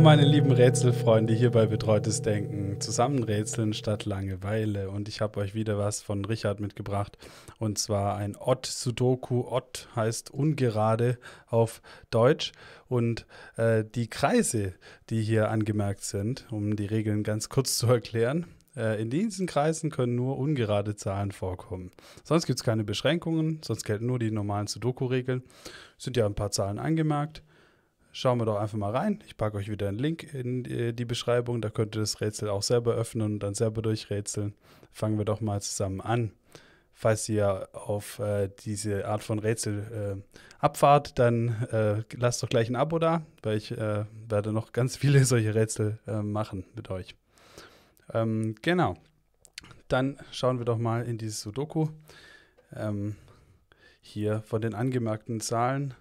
meine lieben Rätselfreunde hier bei Betreutes Denken. Zusammenrätseln statt Langeweile. Und ich habe euch wieder was von Richard mitgebracht. Und zwar ein Ott-Sudoku. Ott heißt ungerade auf Deutsch. Und äh, die Kreise, die hier angemerkt sind, um die Regeln ganz kurz zu erklären, äh, in diesen Kreisen können nur ungerade Zahlen vorkommen. Sonst gibt es keine Beschränkungen, sonst gelten nur die normalen Sudoku-Regeln. Sind ja ein paar Zahlen angemerkt schauen wir doch einfach mal rein. Ich packe euch wieder einen Link in äh, die Beschreibung, da könnt ihr das Rätsel auch selber öffnen und dann selber durchrätseln. Fangen wir doch mal zusammen an. Falls ihr auf äh, diese Art von Rätsel äh, abfahrt, dann äh, lasst doch gleich ein Abo da, weil ich äh, werde noch ganz viele solche Rätsel äh, machen mit euch. Ähm, genau. Dann schauen wir doch mal in dieses Sudoku. Ähm, hier von den angemerkten Zahlen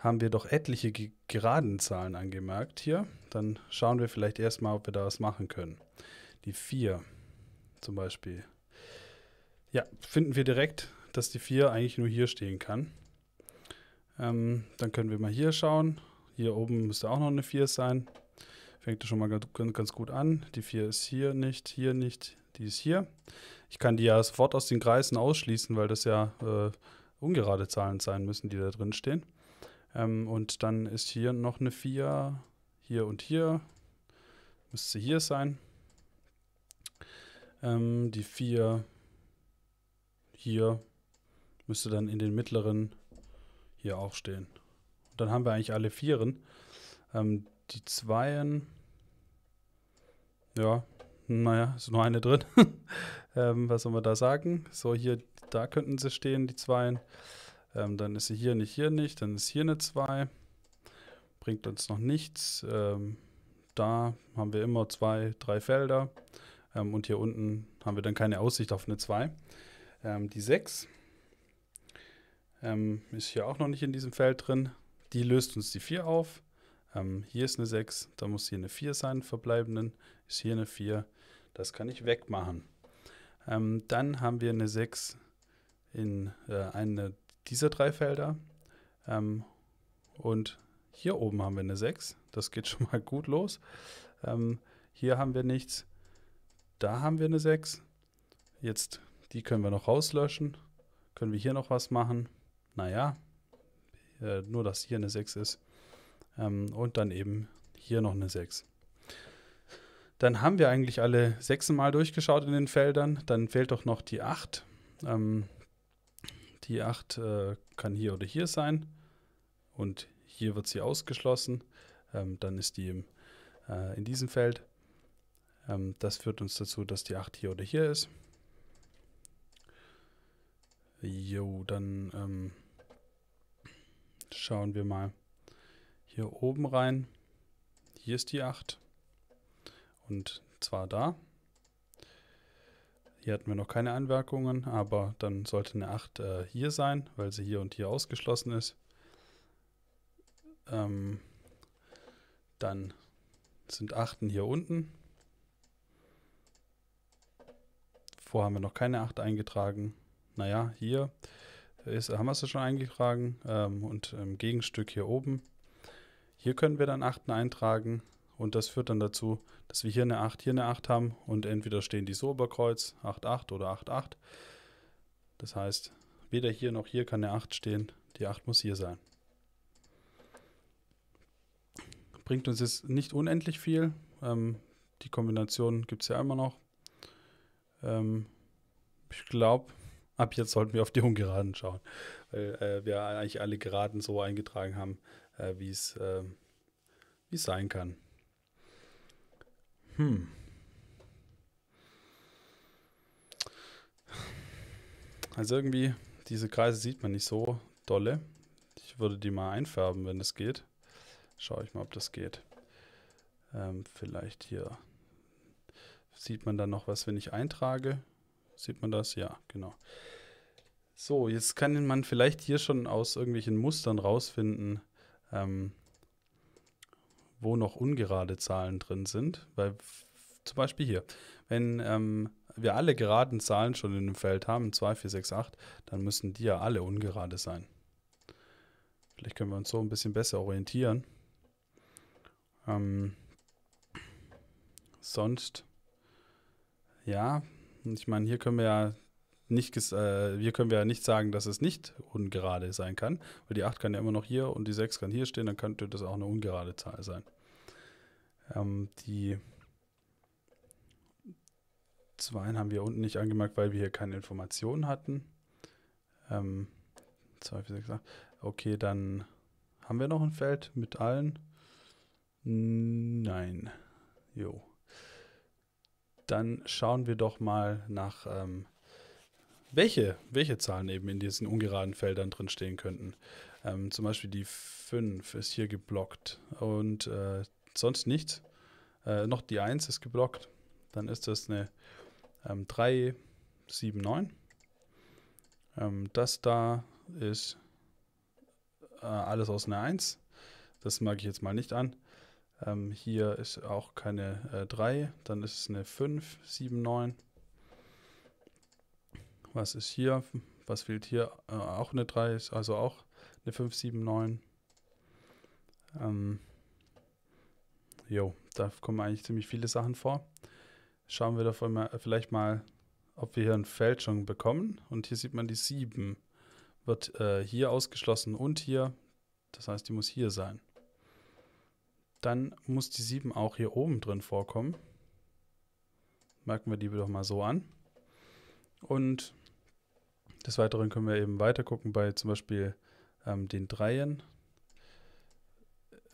haben wir doch etliche geraden Zahlen angemerkt hier. Dann schauen wir vielleicht erstmal, ob wir da was machen können. Die 4 zum Beispiel. Ja, finden wir direkt, dass die 4 eigentlich nur hier stehen kann. Ähm, dann können wir mal hier schauen. Hier oben müsste auch noch eine 4 sein. Fängt schon mal ganz, gut an. Die 4 ist hier nicht, hier nicht, die ist hier. Ich kann die ja sofort aus den Kreisen ausschließen, weil das ja äh, ungerade Zahlen sein müssen, die da drin stehen. Ähm, und dann ist hier noch eine 4, hier und hier. Müsste hier sein. Ähm, die 4 hier müsste dann in den mittleren hier auch stehen. dann haben wir eigentlich alle Vieren. Ähm, die Zweien, ja, naja, ist nur eine drin. ähm, was soll man da sagen? So, hier, da könnten sie stehen, die Zweien. Ähm, dann ist sie hier nicht, hier nicht. Dann ist hier eine 2. Bringt uns noch nichts. Ähm, da haben wir immer zwei, drei Felder. Ähm, und hier unten haben wir dann keine Aussicht auf eine 2. Ähm, die 6 ähm, ist hier auch noch nicht in diesem Feld drin. Die löst uns die 4 auf. Ähm, hier ist eine 6. Da muss hier eine 4 sein, verbleibenden. Ist hier eine 4. Das kann ich wegmachen. dann haben wir eine 6 in äh, eine diese drei Felder. Ähm, und hier oben haben wir eine 6. Das geht schon mal gut los. Ähm, hier haben wir nichts. Da haben wir eine 6. Jetzt, die können wir noch rauslöschen. Können wir hier noch was machen? Naja, äh, nur dass hier eine 6 ist. Ähm, und dann eben hier noch eine 6. Dann haben wir eigentlich alle 6 Mal durchgeschaut in den Feldern. Dann fehlt doch noch die 8. Ähm, die 8 äh, kann hier oder hier sein. Und hier wird sie ausgeschlossen. Ähm, dann ist die im, äh, in diesem Feld. Ähm, das führt uns dazu, dass die 8 hier oder hier ist. Jo, dann ähm, schauen wir mal hier oben rein. Hier ist die 8. Und zwar da. Hier hatten wir noch keine Anmerkungen, aber dann sollte eine 8 äh, hier sein, weil sie hier und hier ausgeschlossen ist. Ähm, dann sind 8 hier unten. Vorher haben wir noch keine 8 eingetragen. Naja, hier ist, haben wir es schon eingetragen ähm, und im Gegenstück hier oben. Hier können wir dann 8 eintragen. Und das führt dann dazu, dass wir hier eine 8, hier eine 8 haben und entweder stehen die so über Kreuz, 8, 8 oder 8, 8. Das heißt, weder hier noch hier kann eine 8 stehen. Die 8 muss hier sein. Bringt uns jetzt nicht unendlich viel. Ähm, die Kombination gibt es ja immer noch. Ähm, ich glaube, ab jetzt sollten wir auf die Ungeraden schauen, weil äh, wir eigentlich alle Geraden so eingetragen haben, äh, wie äh, es sein kann. Hm. Also irgendwie, diese Kreise sieht man nicht so dolle. Ich würde die mal einfärben, wenn es geht. Schaue ich mal, ob das geht. Ähm, vielleicht hier sieht man da noch was, wenn ich eintrage. Sieht man das? Ja, genau. So, jetzt kann man vielleicht hier schon aus irgendwelchen Mustern rausfinden, ähm, wo noch ungerade Zahlen drin sind, weil zum Beispiel hier, wenn ähm, wir alle geraden Zahlen schon in dem Feld haben, 2, 4, 6, 8, dann müssen die ja alle ungerade sein. Vielleicht können wir uns so ein bisschen besser orientieren. Ähm, sonst, ja, ich meine, hier können wir ja nicht, äh, hier können wir ja nicht sagen, dass es nicht ungerade sein kann, weil die 8 kann ja immer noch hier und die 6 kann hier stehen, dann könnte das auch eine ungerade Zahl sein. Ähm, die 2 haben wir unten nicht angemerkt, weil wir hier keine Informationen hatten. Ähm, 2, 4, 6, 8. Okay, dann haben wir noch ein Feld mit allen? Nein. Jo. Dann schauen wir doch mal nach ähm, welche, welche Zahlen eben in diesen ungeraden Feldern drin stehen könnten. Ähm, zum Beispiel die 5 ist hier geblockt und äh, sonst nichts. Äh, noch die 1 ist geblockt. Dann ist das eine ähm, 3, 7, 9. Ähm, das da ist äh, alles aus einer 1. Das mag ich jetzt mal nicht an. Ähm, hier ist auch keine äh, 3. Dann ist es eine 5, 7, 9. Was ist hier? Was fehlt hier? Äh, auch eine 3, also auch eine 5, 7, 9. Ähm, jo, da kommen eigentlich ziemlich viele Sachen vor. Schauen wir doch mal, vielleicht mal, ob wir hier eine Fälschung bekommen. Und hier sieht man die 7. Wird äh, hier ausgeschlossen und hier. Das heißt, die muss hier sein. Dann muss die 7 auch hier oben drin vorkommen. Merken wir die doch mal so an. Und des Weiteren können wir eben weiter gucken bei zum Beispiel ähm, den Dreien.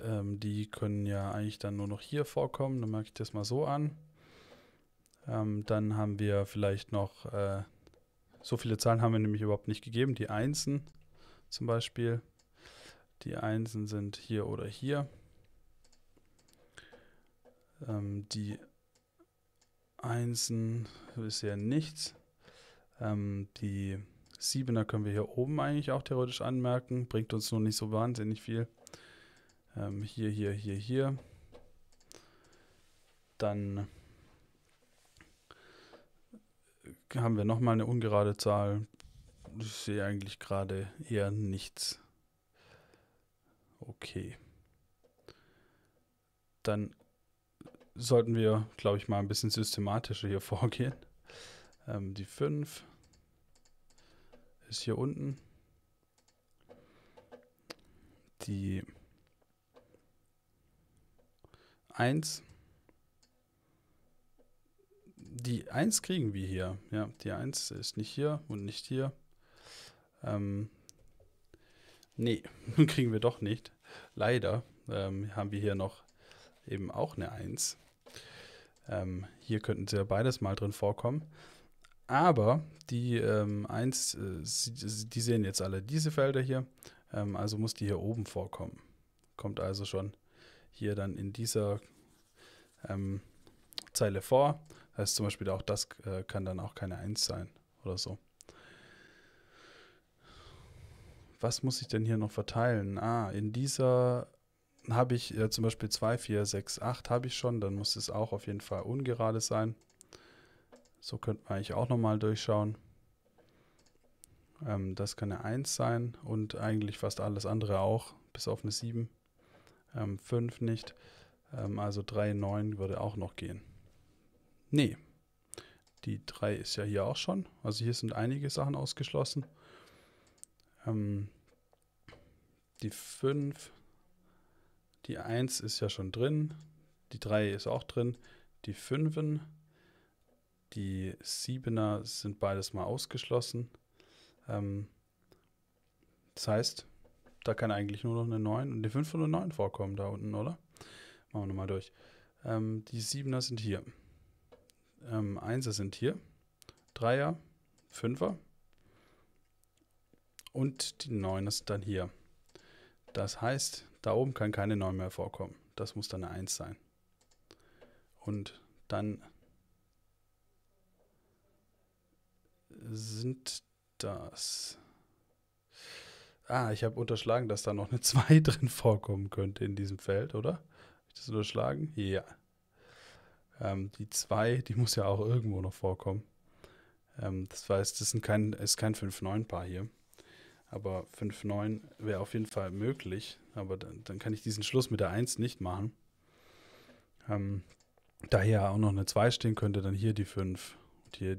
Ähm, die können ja eigentlich dann nur noch hier vorkommen. Dann mag ich das mal so an. Ähm, dann haben wir vielleicht noch, äh, so viele Zahlen haben wir nämlich überhaupt nicht gegeben. Die Einsen zum Beispiel. Die Einsen sind hier oder hier. Ähm, die Einsen ist ja nichts. Ähm, die Siebener können wir hier oben eigentlich auch theoretisch anmerken. Bringt uns nur nicht so wahnsinnig viel. Ähm, hier, hier, hier, hier. Dann äh, haben wir nochmal eine ungerade Zahl. Ich sehe eigentlich gerade eher nichts. Okay. Dann sollten wir, glaube ich, mal ein bisschen systematischer hier vorgehen. Ähm, die 5 ist hier unten die 1. Die 1 kriegen wir hier. Ja, die 1 ist nicht hier und nicht hier. Ähm, nee, kriegen wir doch nicht. Leider ähm, haben wir hier noch eben auch eine 1. Ähm, hier könnten sie ja beides mal drin vorkommen. Aber die ähm, 1, äh, die sehen jetzt alle diese Felder hier, ähm, also muss die hier oben vorkommen. Kommt also schon hier dann in dieser ähm, Zeile vor. Das heißt zum Beispiel auch das äh, kann dann auch keine 1 sein oder so. Was muss ich denn hier noch verteilen? Ah, in dieser habe ich äh, zum Beispiel 2, 4, 6, 8 habe ich schon, dann muss es auch auf jeden Fall ungerade sein. So könnte man eigentlich auch nochmal durchschauen. Ähm, das kann eine 1 sein und eigentlich fast alles andere auch, bis auf eine 7. Ähm, 5 nicht. Ähm, also 3, 9 würde auch noch gehen. Nee, die 3 ist ja hier auch schon. Also hier sind einige Sachen ausgeschlossen. Ähm, die 5, die 1 ist ja schon drin. Die 3 ist auch drin. Die 5 die Siebener sind beides mal ausgeschlossen. Ähm, das heißt, da kann eigentlich nur noch eine 9 und eine 5 und eine 9 vorkommen da unten, oder? Machen wir nochmal durch. Ähm, die 7er sind hier. Ähm, 1er sind hier. 3er, 5er. Und die 9er sind dann hier. Das heißt, da oben kann keine 9 mehr vorkommen. Das muss dann eine 1 sein. Und dann sind das? Ah, ich habe unterschlagen, dass da noch eine 2 drin vorkommen könnte in diesem Feld, oder? Habe ich das unterschlagen? Ja. Ähm, die 2, die muss ja auch irgendwo noch vorkommen. Ähm, das heißt, das sind kein, ist kein 5-9-Paar hier. Aber 5-9 wäre auf jeden Fall möglich. Aber dann, dann, kann ich diesen Schluss mit der 1 nicht machen. Ähm, da hier auch noch eine 2 stehen könnte, dann hier die 5 und hier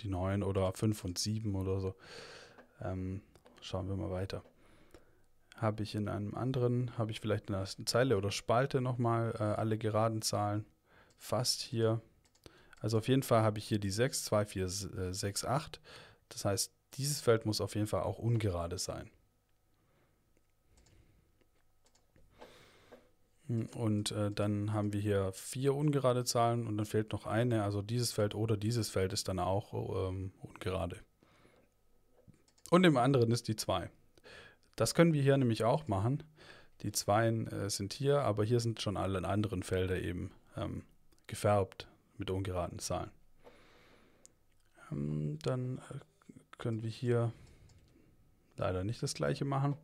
die 9 oder 5 und 7 oder so. Ähm, schauen wir mal weiter. Habe ich in einem anderen, habe ich vielleicht in der ersten Zeile oder Spalte nochmal äh, alle geraden Zahlen. Fast hier. Also auf jeden Fall habe ich hier die 6, 2, 4, 6, 8. Das heißt, dieses Feld muss auf jeden Fall auch ungerade sein. Hm, und äh, dann haben wir hier vier ungerade Zahlen und dann fehlt noch eine. Also dieses Feld oder dieses Feld ist dann auch ähm, ungerade. Und im anderen ist die 2. Das können wir hier nämlich auch machen. Die 2 äh, sind hier, aber hier sind schon alle anderen Felder eben ähm, gefärbt mit ungeraden Zahlen. Ähm, dann äh, können wir hier leider nicht das gleiche machen.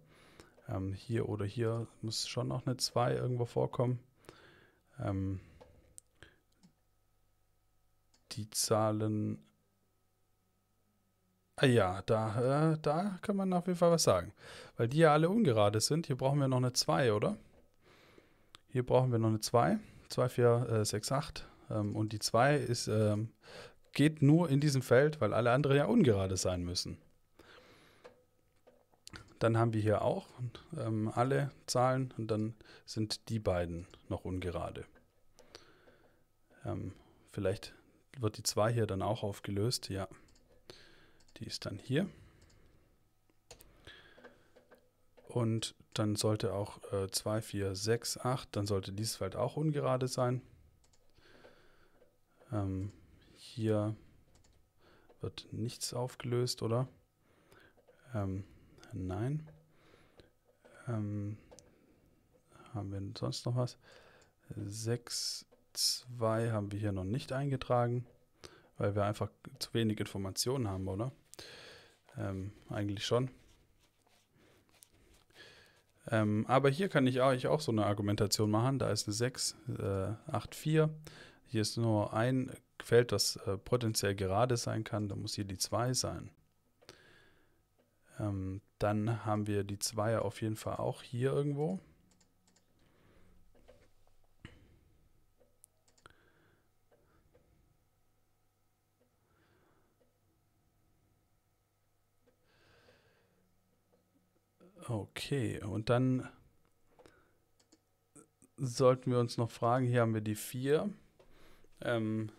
Ähm, hier oder hier muss schon noch eine 2 irgendwo vorkommen. Ähm, die Zahlen. Ah ja, da, äh, da kann man auf jeden Fall was sagen. Weil die ja alle ungerade sind. Hier brauchen wir noch eine 2, oder? Hier brauchen wir noch eine 2. 2, 4, 6, 8. und die 2 ist, ähm, geht nur in diesem Feld, weil alle anderen ja ungerade sein müssen. Dann haben wir hier auch ähm, alle Zahlen und dann sind die beiden noch ungerade. Ähm, vielleicht wird die 2 hier dann auch aufgelöst. Ja, die ist dann hier. Und dann sollte auch 2, 4, 6, 8, dann sollte dieses Feld auch ungerade sein. Ähm, hier wird nichts aufgelöst, oder? Ähm, Nein. Ähm, haben wir sonst noch was? 6, 2 haben wir hier noch nicht eingetragen, weil wir einfach zu wenig Informationen haben, oder? Ähm, eigentlich schon. Ähm, aber hier kann ich auch, ich auch so eine Argumentation machen. Da ist eine 6, äh, 8, 4. Hier ist nur ein Feld, das äh, potenziell gerade sein kann. Da muss hier die 2 sein. Ähm, dann haben wir die Zweier auf jeden Fall auch hier irgendwo. Okay, und dann sollten wir uns noch fragen, hier haben wir die 4. Ähm,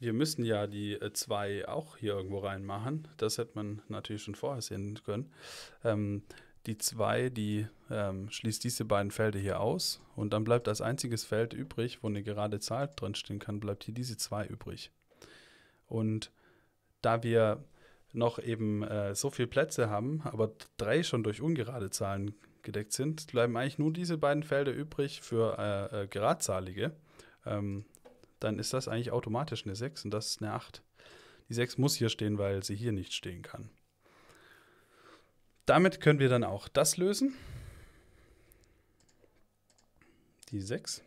wir müssen ja die äh, zwei auch hier irgendwo reinmachen. Das hätte man natürlich schon vorher sehen können. Ähm, die zwei, die ähm, schließt diese beiden Felder hier aus und dann bleibt als einziges Feld übrig, wo eine gerade Zahl drinstehen kann, bleibt hier diese zwei übrig. Und da wir noch eben äh, so viele Plätze haben, aber drei schon durch ungerade Zahlen gedeckt sind, bleiben eigentlich nur diese beiden Felder übrig für äh, äh, Geradzahlige. Ähm, dann ist das eigentlich automatisch eine 6 und das ist eine 8. Die 6 muss hier stehen, weil sie hier nicht stehen kann. Damit können wir dann auch das lösen. Die 6.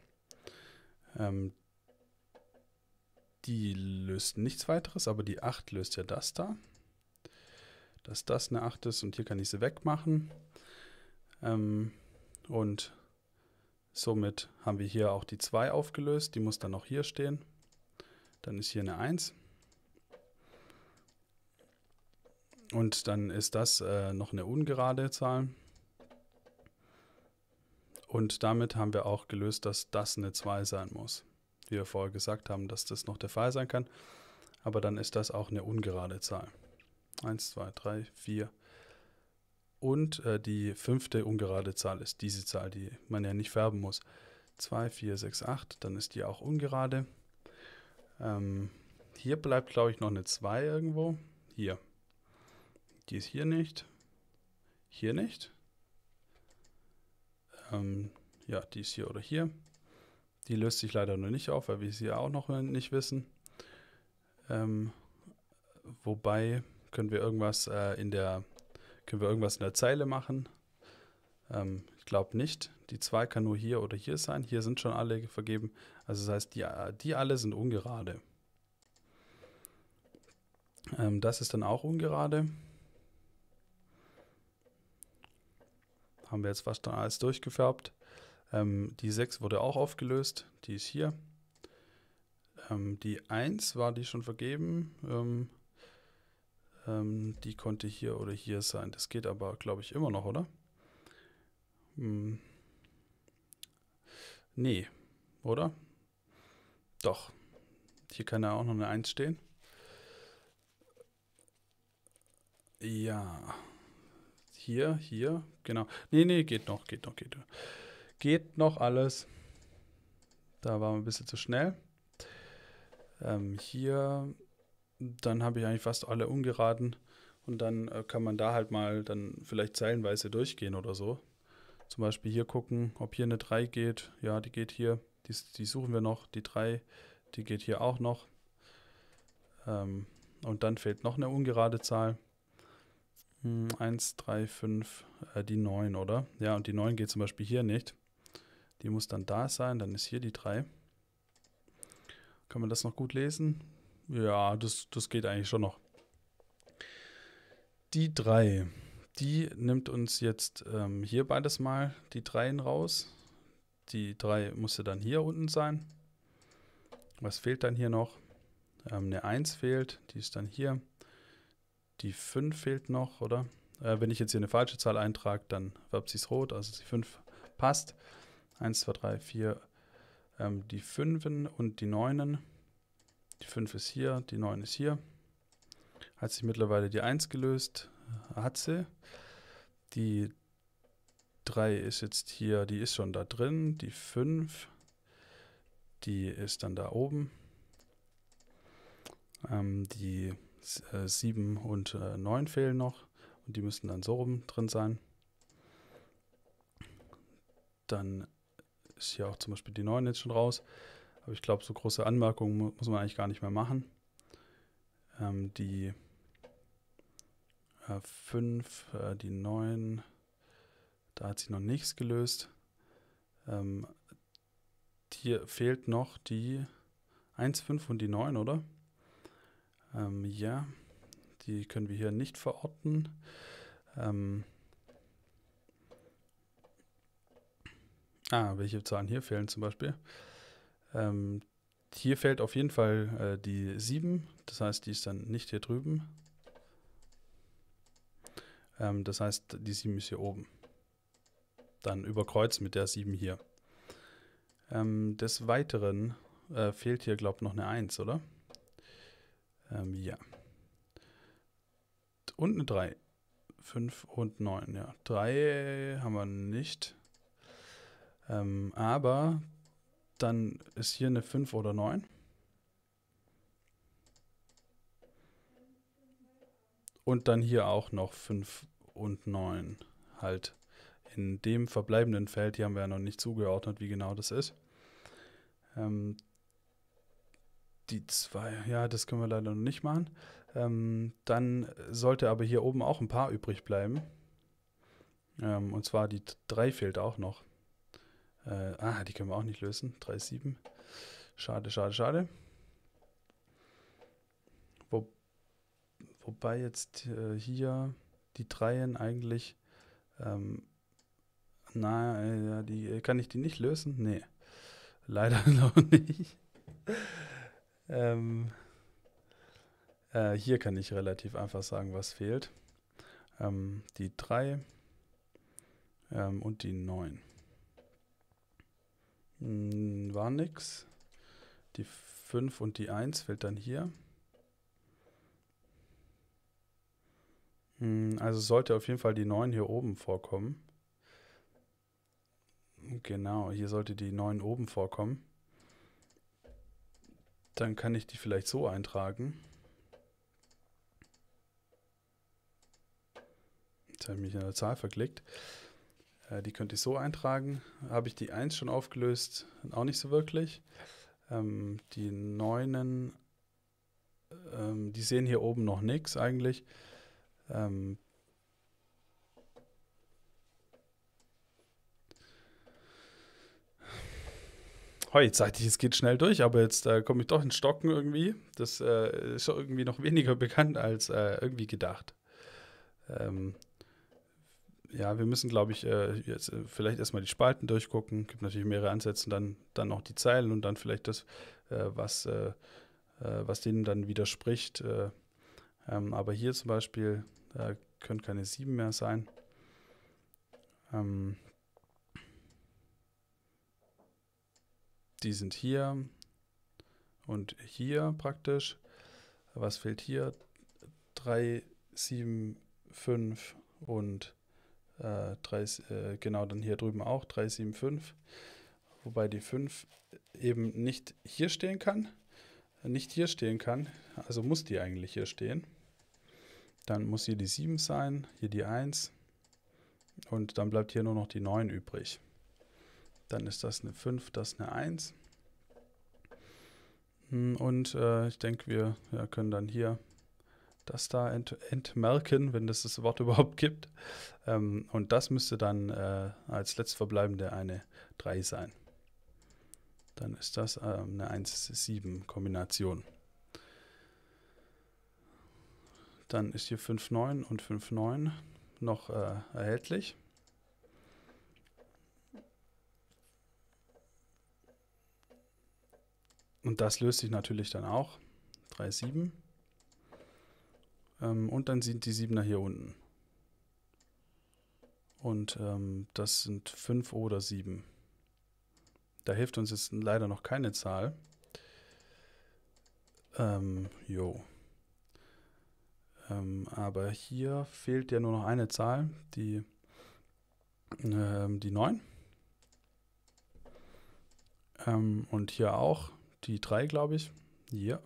Ähm, die löst nichts weiteres, aber die 8 löst ja das da. Dass das eine 8 ist und hier kann ich sie wegmachen. Ähm, und Somit haben wir hier auch die 2 aufgelöst, die muss dann noch hier stehen. Dann ist hier eine 1. Und dann ist das äh, noch eine ungerade Zahl. Und damit haben wir auch gelöst, dass das eine 2 sein muss. Wie wir vorher gesagt haben, dass das noch der Fall sein kann. Aber dann ist das auch eine ungerade Zahl. 1, 2, 3, 4, und äh, die fünfte ungerade Zahl ist diese Zahl, die man ja nicht färben muss. 2, 4, 6, 8, dann ist die auch ungerade. Ähm, hier bleibt, glaube ich, noch eine 2 irgendwo. Hier. Die ist hier nicht. Hier nicht. Ähm, ja, die ist hier oder hier. Die löst sich leider noch nicht auf, weil wir sie ja auch noch nicht wissen. Ähm, wobei können wir irgendwas äh, in der können wir irgendwas in der Zeile machen? Ähm, ich glaube nicht. Die 2 kann nur hier oder hier sein. Hier sind schon alle vergeben. Also das heißt, die, die alle sind ungerade. Ähm, das ist dann auch ungerade. Haben wir jetzt fast dann alles durchgefärbt. Ähm, die 6 wurde auch aufgelöst. Die ist hier. Ähm, die 1 war die schon vergeben ähm, ähm, die konnte hier oder hier sein. Das geht aber, glaube ich, immer noch, oder? Hm. Nee, oder? Doch. Hier kann ja auch noch eine 1 stehen. Ja. Hier, hier, genau. Nee, nee, geht noch, geht noch, geht noch. Geht noch alles. Da waren wir ein bisschen zu schnell. Ähm, hier dann habe ich eigentlich fast alle umgeraten und dann äh, kann man da halt mal dann vielleicht zeilenweise durchgehen oder so. Zum Beispiel hier gucken, ob hier eine 3 geht. Ja, die geht hier. Die, die suchen wir noch. Die 3, die geht hier auch noch. Ähm, und dann fehlt noch eine ungerade Zahl. 1, 3, 5, die 9, oder? Ja, und die 9 geht zum Beispiel hier nicht. Die muss dann da sein, dann ist hier die 3. Kann man das noch gut lesen? Ja, das, das geht eigentlich schon noch. Die drei, die nimmt uns jetzt ähm, hier beides mal die Dreien raus. Die drei ja dann hier unten sein. Was fehlt dann hier noch? Ähm, eine 1 fehlt, die ist dann hier. Die 5 fehlt noch, oder? Äh, wenn ich jetzt hier eine falsche Zahl eintrage, dann färbt sie es rot, also die 5 passt. 1, 2, 3, 4, die 5 und die 9. Die 5 ist hier, die 9 ist hier. Hat sich mittlerweile die 1 gelöst, hat sie. Die 3 ist jetzt hier, die ist schon da drin. Die 5, die ist dann da oben. Ähm, die äh, 7 und äh, 9 fehlen noch und die müssten dann so rum drin sein. Dann ist hier auch zum Beispiel die 9 jetzt schon raus. Aber ich glaube, so große Anmerkungen mu muss man eigentlich gar nicht mehr machen. Ähm, die 5, äh, äh, die 9, da hat sich noch nichts gelöst. Ähm, hier fehlt noch die 1, 5 und die 9, oder? Ähm, ja, die können wir hier nicht verorten. Ähm, ah, welche Zahlen hier fehlen zum Beispiel? Ähm, hier fällt auf jeden Fall äh, die 7, das heißt, die ist dann nicht hier drüben. Ähm, das heißt, die 7 ist hier oben. Dann überkreuzt mit der 7 hier. Ähm, des Weiteren äh, fehlt hier, glaube ich, noch eine 1, oder? Ähm, ja. Und eine 3. 5 und 9, ja. 3 haben wir nicht. Ähm, aber dann ist hier eine 5 oder 9. Und dann hier auch noch 5 und 9. Halt in dem verbleibenden Feld, hier haben wir ja noch nicht zugeordnet, wie genau das ist. Ähm, die 2, ja, das können wir leider noch nicht machen. Ähm, dann sollte aber hier oben auch ein paar übrig bleiben. Ähm, und zwar die 3 fehlt auch noch. Äh, ah, die können wir auch nicht lösen. 3,7. Schade, schade, schade. Wo, wobei jetzt äh, hier die Dreien eigentlich. Ähm, na, ja, die, kann ich die nicht lösen? Nee. Leider noch nicht. ähm, äh, hier kann ich relativ einfach sagen, was fehlt. Ähm, die 3 ähm, und die 9. Hm, war nix. Die 5 und die 1 fällt dann hier. Hm, also sollte auf jeden Fall die 9 hier oben vorkommen. Genau, hier sollte die 9 oben vorkommen. Dann kann ich die vielleicht so eintragen. Jetzt habe ich mich in der Zahl verklickt. Äh, die könnte ich so eintragen. Habe ich die 1 schon aufgelöst? Auch nicht so wirklich. Ähm, die 9, ähm, die sehen hier oben noch nichts eigentlich. Ähm, Hoi, jetzt sagte ich, es geht schnell durch, aber jetzt äh, komme ich doch in Stocken irgendwie. Das äh, ist irgendwie noch weniger bekannt als äh, irgendwie gedacht. Ähm, ja, wir müssen, glaube ich, äh, jetzt äh, vielleicht erstmal die Spalten durchgucken. Es Gibt natürlich mehrere Ansätze, dann, dann auch die Zeilen und dann vielleicht das, äh, was, äh, äh, was denen dann widerspricht. Äh, ähm, aber hier zum Beispiel können keine sieben mehr sein. Ähm, die sind hier und hier praktisch. Was fehlt hier? 3, 7, 5 und äh, 30, äh, genau dann hier drüben auch 375, wobei die 5 eben nicht hier stehen kann, nicht hier stehen kann, also muss die eigentlich hier stehen. Dann muss hier die 7 sein, hier die 1 und dann bleibt hier nur noch die 9 übrig. Dann ist das eine 5, das eine 1. Hm, und äh, ich denke, wir ja, können dann hier das da ent entmerken, wenn es das, das Wort überhaupt gibt. Ähm, und das müsste dann äh, als letztverbleibende eine 3 sein. Dann ist das äh, eine 1-7-Kombination. Dann ist hier 5-9 und 5-9 noch äh, erhältlich. Und das löst sich natürlich dann auch. 3, 7. Ähm, und dann sind die Siebener hier unten. Und ähm, das sind 5 oder 7. Da hilft uns jetzt leider noch keine Zahl. Ähm, jo. Ähm, aber hier fehlt ja nur noch eine Zahl, die, ähm, die 9. Ähm, und hier auch die 3, glaube ich. Hier.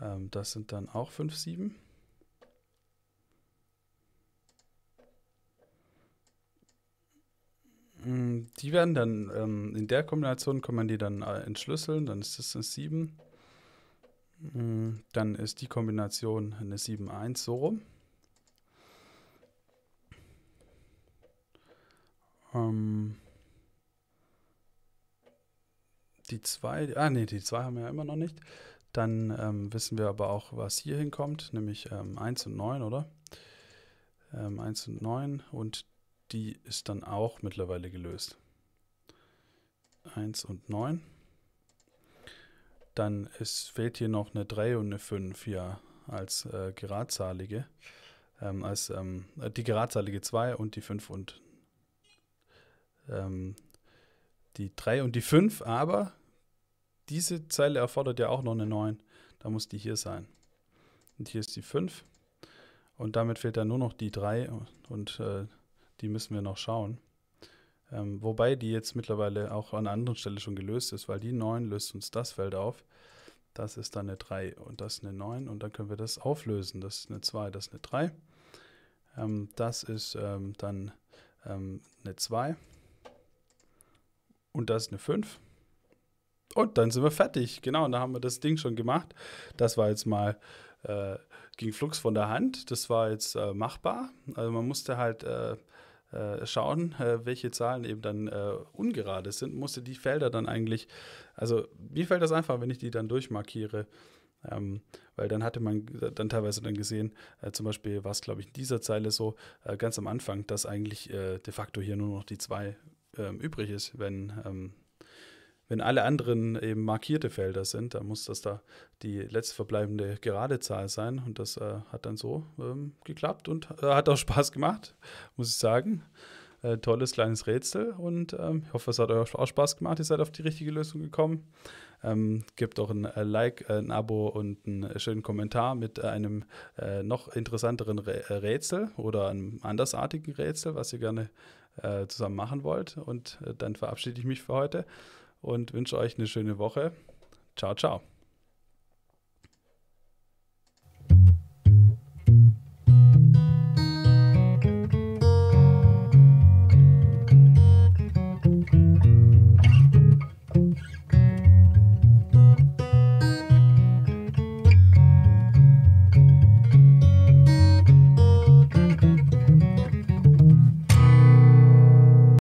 Ähm, das sind dann auch 5, 7. Hm, die werden dann ähm, in der Kombination kann man die dann äh, entschlüsseln, dann ist das eine 7. Hm, dann ist die Kombination eine 7-1 so rum. Ähm, die 2, ah ne, die 2 haben wir ja immer noch nicht. Dann ähm, wissen wir aber auch, was hier hinkommt, nämlich ähm, 1 und 9, oder? Ähm, 1 und 9 und die ist dann auch mittlerweile gelöst. 1 und 9. Dann ist, fehlt hier noch eine 3 und eine 5 ja, als äh, geradzahlige. Ähm, als ähm, äh, die geradzahlige 2 und die 5 und ähm, die 3 und die 5, aber diese Zeile erfordert ja auch noch eine 9. Da muss die hier sein. Und hier ist die 5. Und damit fehlt dann nur noch die 3 und äh, die müssen wir noch schauen. Ähm, wobei die jetzt mittlerweile auch an einer anderen Stelle schon gelöst ist, weil die 9 löst uns das Feld auf. Das ist dann eine 3 und das eine 9 und dann können wir das auflösen. Das ist eine 2, das ist eine 3. Ähm, das ist ähm, dann ähm, eine 2 und das ist eine 5. Und dann sind wir fertig. Genau, da haben wir das Ding schon gemacht. Das war jetzt mal, äh, ging Flux von der Hand. Das war jetzt äh, machbar. Also man musste halt äh, äh schauen, äh, welche Zahlen eben dann äh, ungerade sind. Musste die Felder dann eigentlich, also mir fällt das einfach, wenn ich die dann durchmarkiere. Ähm, weil dann hatte man dann teilweise dann gesehen, äh, zum Beispiel war es, glaube ich, in dieser Zeile so, äh, ganz am Anfang, dass eigentlich äh, de facto hier nur noch die zwei ähm, übrig ist, wenn ähm, wenn alle anderen eben markierte Felder sind, dann muss das da die letztverbleibende gerade Zahl sein. Und das äh, hat dann so ähm, geklappt und äh, hat auch Spaß gemacht, muss ich sagen. Äh, tolles kleines Rätsel und ähm, ich hoffe, es hat euch auch Spaß gemacht. Ihr seid auf die richtige Lösung gekommen. Ähm, gebt doch ein äh, Like, äh, ein Abo und einen äh, schönen Kommentar mit einem noch interessanteren Rä Rätsel oder einem andersartigen Rätsel, was ihr gerne zusammen machen wollt. Und dann verabschiede ich mich für heute und wünsche euch eine schöne Woche. Ciao, ciao.